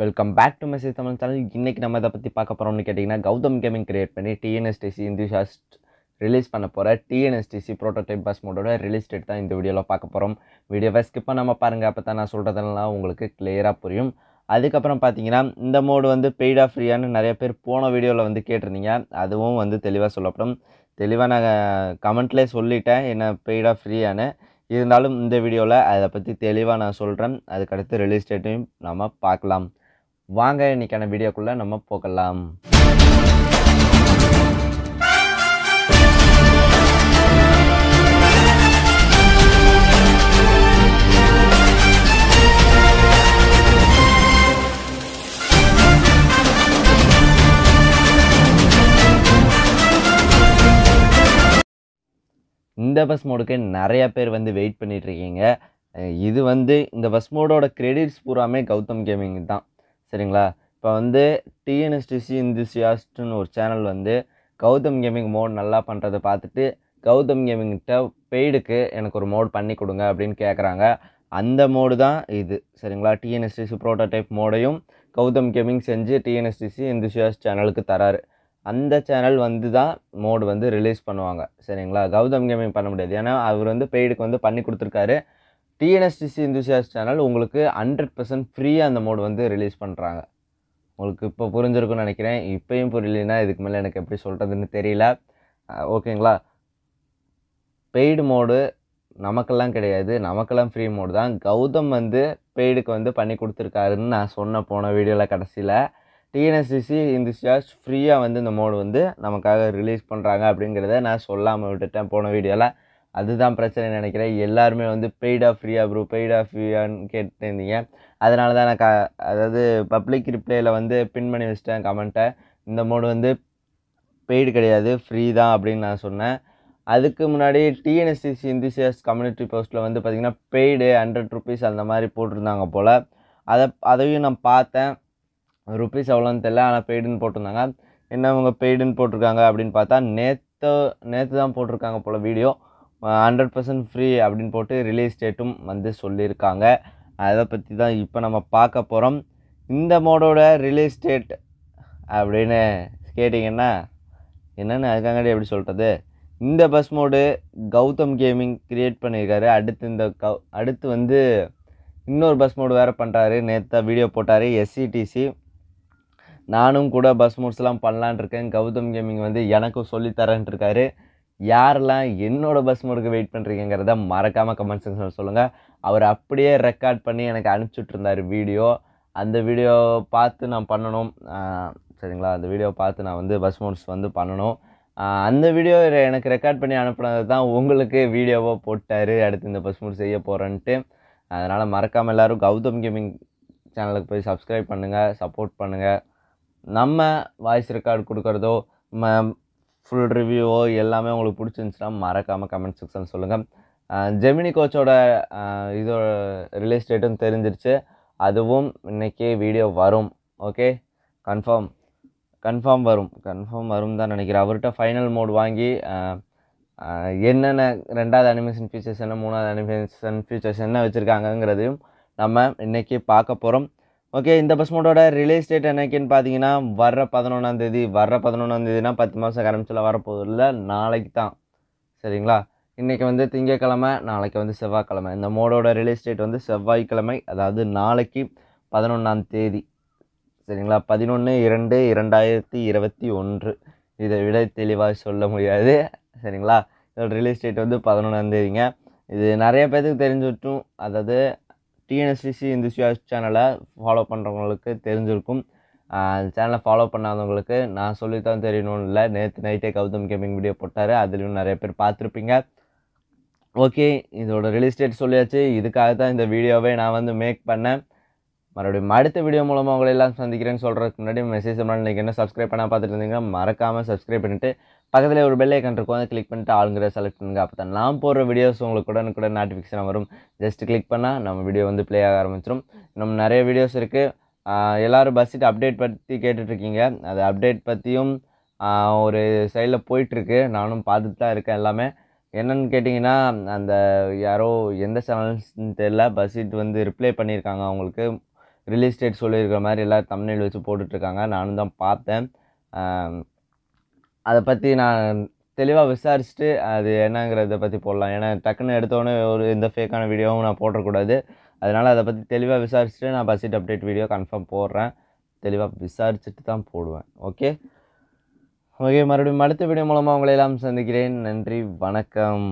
welcome back to message Tamil channel இன்றைக்கி நம்ம இதை பற்றி பார்க்க போகிறோம்னு கேட்டிங்கன்னா கௌதம் கேமிங் கிரியேட் பண்ணி டிஎன்எஸ்டிசி ஷாஸ்ட் ரிலீஸ் பண்ண போகிற டிஎன்எஸ்டிசி ப்ரோட்டோடைப் பஸ் மோடோட ரிலீஸ் டேட் தான் இந்த வீடியோவில் பார்க்க போகிறோம் வீடியோவை ஸ்கிப் பண்ணாமல் பாருங்கள் அப்போ தான் நான் சொல்கிறதெல்லாம் உங்களுக்கு கிளியராக புரியும் அதுக்கப்புறம் பார்த்தீங்கன்னா இந்த மோடு வந்து பெய்டாக ஃப்ரீயானு நிறைய பேர் போன வீடியோவில் வந்து கேட்டிருந்தீங்க அதுவும் வந்து தெளிவாக சொல்லப்படும் தெளிவாக நான் கமெண்ட்லேயே சொல்லிட்டேன் என்ன பெய்டாக ஃப்ரீயானு இருந்தாலும் இந்த வீடியோவில் அதை பற்றி தெளிவாக நான் சொல்கிறேன் அதுக்கடுத்து ரிலீஸ் டேட்டையும் நம்ம பார்க்கலாம் வாங்க இன்னைக்கான வீடியோக்குள்ளே நம்ம போகலாம் இந்த பஸ் மோடுக்கு நிறைய பேர் வந்து வெயிட் பண்ணிட்டு இருக்கீங்க இது வந்து இந்த பஸ் மோடோட கிரெடிட்ஸ் பூராமே கௌதம் கேமிங் தான் சரிங்களா இப்போ வந்து டிஎன்எஸ்டிசி இந்துசியாஸ்ட்னு ஒரு சேனல் வந்து கௌதம் கேமிங் மோட் நல்லா பண்ணுறத பார்த்துட்டு கௌதம் கேமிங்கிட்ட பெய்டுக்கு எனக்கு ஒரு மோட் பண்ணி கொடுங்க அப்படின்னு கேட்குறாங்க அந்த மோடு தான் இது சரிங்களா டிஎன்எஸ்டிசி ப்ரோட்டோடைப் மோடையும் கௌதம் கேமிங் செஞ்சு டிஎன்எஸ்டிசி இந்துசியாஸ் சேனலுக்கு தராரு அந்த சேனல் வந்து தான் மோடு வந்து ரிலீஸ் பண்ணுவாங்க சரிங்களா கௌதம் கேமிங் பண்ண முடியாது ஏன்னா அவர் வந்து பெய்டுக்கு வந்து பண்ணி கொடுத்துருக்காரு டிஎன்எஸ்டிசி இந்துசியாஸ் சேனல் உங்களுக்கு ஹண்ட்ரட் பர்சன்ட் ஃப்ரீயாக அந்த மோடு வந்து ரிலீஸ் பண்ணுறாங்க உங்களுக்கு இப்போ புரிஞ்சிருக்குன்னு நினைக்கிறேன் இப்போயும் புரியலன்னா இதுக்கு மேலே எனக்கு எப்படி சொல்கிறதுன்னு தெரியல ஓகேங்களா பெய்டு மோடு நமக்கெல்லாம் கிடையாது நமக்கெல்லாம் ஃப்ரீ மோடு தான் கௌதம் வந்து பெய்டுக்கு வந்து பண்ணி கொடுத்துருக்காருன்னு நான் சொன்ன போன வீடியோவில் கடைசியில் டிஎன்எஸ்டிசி இந்துசியாஸ் ஃப்ரீயாக வந்து இந்த மோடு வந்து நமக்காக ரிலீஸ் பண்ணுறாங்க அப்படிங்கிறத நான் சொல்லாமல் விட்டுட்டேன் போன வீடியோவில் அதுதான் பிரச்சனை நினைக்கிறேன் எல்லாருமே வந்து பெய்டா ஃப்ரீயா ப்ரோ பெய்டா ஃப்ரீயான்னு கேட்டுருந்தீங்க அதனால தான் நான் க அதாவது பப்ளிக் ரிப்ளையில் வந்து பின் பண்ணி வச்சிட்டேன் கமெண்ட்டை இந்த மோடு வந்து பெய்டு கிடையாது ஃப்ரீ தான் அப்படின்னு நான் சொன்னேன் அதுக்கு முன்னாடி டிஎன்எஸ்சிசி இந்திசியஸ் கம்யூனிட்டி போஸ்ட்டில் வந்து பார்த்திங்கன்னா பெய்டு ஹண்ட்ரட் ருபீஸ் அந்த மாதிரி போட்டிருந்தாங்க போல் அதை அதையும் நான் பார்த்தேன் ருப்பீஸ் அவ்வளோன்னு தெரில ஆனால் பெய்டுன்னு போட்டிருந்தாங்க என்ன அவங்க பெய்டுன்னு போட்டிருக்காங்க அப்படின்னு பார்த்தா நேற்று நேற்று தான் போட்டிருக்காங்க போல் வீடியோ ஹண்ட்ரட் பர்சன்ட் ஃப்ரீ அப்படின்னு போட்டு ரிலீஸ் டேட்டும் வந்து சொல்லியிருக்காங்க அதை பற்றி தான் இப்போ நம்ம பார்க்க போகிறோம் இந்த மோடோட ரிலீஸ் டேட் அப்படின்னு கேட்டிங்கன்னா என்னென்னு அதுக்காங்கடி எப்படி சொல்கிறது இந்த bus mode Gautham gaming create பண்ணியிருக்காரு அடுத்து இந்த கௌ அடுத்து வந்து இன்னொரு பஸ் மோடு வேறு பண்ணுறாரு நேற்று வீடியோ போட்டார் எஸ்சிடிசி நானும் கூட பஸ் மோட்ஸ்லாம் பண்ணலான் இருக்கேன் கௌதம் கேமிங் வந்து எனக்கும் சொல்லித்தரேன்ட்டுருக்காரு யாரெல்லாம் என்னோடய பஸ் மோடுக்கு வெயிட் பண்ணுறீங்கிறத மறக்காமல் கமெண்ட் செக்ஷனில் சொல்லுங்கள் அவர் அப்படியே ரெக்கார்ட் பண்ணி எனக்கு அனுப்பிச்சுட்ருந்தார் வீடியோ அந்த வீடியோ பார்த்து நான் பண்ணணும் சரிங்களா அந்த வீடியோ பார்த்து நான் வந்து பஸ் மோட்ஸ் வந்து பண்ணணும் அந்த வீடியோ எனக்கு ரெக்கார்ட் பண்ணி அனுப்புனது தான் உங்களுக்கு வீடியோவாக போட்டார் அடுத்து இந்த பஸ் மோட் செய்ய போகிறேன்ட்டு அதனால் மறக்காமல் எல்லோரும் கௌதம் கேமிங் சேனலுக்கு போய் சப்ஸ்கிரைப் பண்ணுங்கள் சப்போர்ட் பண்ணுங்கள் நம்ம வாய்ஸ் ரெக்கார்டு கொடுக்குறதோ ஃபுல் ரிவ்யூவோ எல்லாமே உங்களுக்கு பிடிச்சிருந்துச்சுன்னா மறக்காமல் கமெண்ட் செக்ஷன் சொல்லுங்கள் ஜெமினி கோச்சோட இது ரிலீஸ் டேட்டும் தெரிஞ்சிருச்சு அதுவும் இன்றைக்கி வீடியோ வரும் ஓகே கன்ஃபார்ம் கன்ஃபார்ம் வரும் கன்ஃபார்ம் வரும் தான் நினைக்கிறேன் அவர்கிட்ட ஃபைனல் மோட் வாங்கி என்னென்ன ரெண்டாவது அனிமேஷன் ஃபீச்சர்ஸ் என்ன மூணாவது அனிமேஷன் ஃபீச்சர்ஸ் என்ன வச்சுருக்காங்கங்கிறதையும் நம்ம இன்றைக்கி பார்க்க போகிறோம் ஓகே இந்த பஸ் மோட்டோட ரிலீஸ் டேட் என்னைக்குன்னு பார்த்தீங்கன்னா வர்ற பதினொன்றாந்தேதி வர்ற தேதினா பத்து மாதம் கரம்சில் இல்லை நாளைக்கு தான் சரிங்களா இன்றைக்கி வந்து திங்கக்கிழமை நாளைக்கு வந்து செவ்வாய்க்கிழமை இந்த மோடோட ரிலீஸ் டேட் வந்து செவ்வாய்க்கிழமை அதாவது நாளைக்கு பதினொன்றாம் தேதி சரிங்களா பதினொன்று இரண்டு இரண்டாயிரத்தி இருபத்தி ஒன்று இதை விட தெளிவாக சொல்ல முடியாது சரிங்களா இதோட ரிலீஸ் டேட் வந்து பதினொன்றாந்தேதிங்க இது நிறைய பேர்த்துக்கு தெரிஞ்சுட்டும் அதாவது டிஎன்எஸ்டிசி இந்த சேனலை ஃபாலோ பண்ணுறவங்களுக்கு தெரிஞ்சிருக்கும் சேனலை ஃபாலோ பண்ணாதவங்களுக்கு நான் சொல்லித்தான் தெரியணும்னு இல்லை நேற்று நைட்டே கௌதம் கேமிங் வீடியோ போட்டார் அதுலேயும் நிறைய பேர் பார்த்துருப்பீங்க ஓகே இதோட ரிலீஸ் டேட் சொல்லியாச்சு இதுக்காக தான் இந்த வீடியோவை நான் வந்து மேக் பண்ணேன் மறுபடியும் அடுத்த வீடியோ மூலமாக உங்களை சந்திக்கிறேன்னு சொல்கிறதுக்கு முன்னாடி மெசேஜ் பண்ணால் நீங்கள் என்ன சப்ஸ்கிரைப் பண்ணால் பார்த்துட்டு இருந்தீங்க மறக்காமல் சப்ஸ்கிரைப் பண்ணிவிட்டு பக்கத்தில் ஒரு பெல் ஐக்கன் இருக்கும் அதை கிளிக் பண்ணிட்டு ஆளுங்கிற செலக்ட் பண்ணுங்கள் அப்போ தான் நான் போடுற வீடியோஸ் உங்களுக்கு கூட நோட்டிஃபிகேஷன் வரும் ஜஸ்ட் கிளிக் பண்ணால் நம்ம வீடியோ வந்து ப்ளே ஆக ஆரம்பிச்சிடும் நம்ம நிறைய வீடியோஸ் இருக்குது எல்லோரும் பஸ்ஸிட்டு அப்டேட் பற்றி கேட்டுட்ருக்கீங்க அது அப்டேட் பற்றியும் ஒரு சைடில் போயிட்டுருக்கு நானும் பார்த்துட்டு தான் இருக்கேன் எல்லாமே என்னென்னு கேட்டிங்கன்னா அந்த யாரோ எந்த சேனல்ஸ்னு தெரில பஸ்ஸிட் வந்து ரிப்ளை பண்ணியிருக்காங்க அவங்களுக்கு ரிலீஸ் டேட் சொல்லியிருக்கிற மாதிரி எல்லோரும் தமிழில் வச்சு போட்டுட்ருக்காங்க நானும் தான் பார்த்தேன் அதை பற்றி நான் தெளிவாக விசாரிச்சுட்டு அது என்னங்கிறத பற்றி போடலாம் ஏன்னா டக்குன்னு எடுத்தோடனே ஒரு எந்த ஃபேக்கான வீடியோவும் நான் போடக்கூடாது அதனால் அதை பற்றி தெளிவாக விசாரிச்சுட்டு நான் பட்ஜெட் அப்டேட் வீடியோ கன்ஃபார்ம் போடுறேன் தெளிவாக விசாரிச்சுட்டு தான் போடுவேன் ஓகே ஓகே மறுபடியும் அடுத்த வீடியோ மூலமாக உங்களை எல்லாம் சந்திக்கிறேன் நன்றி வணக்கம்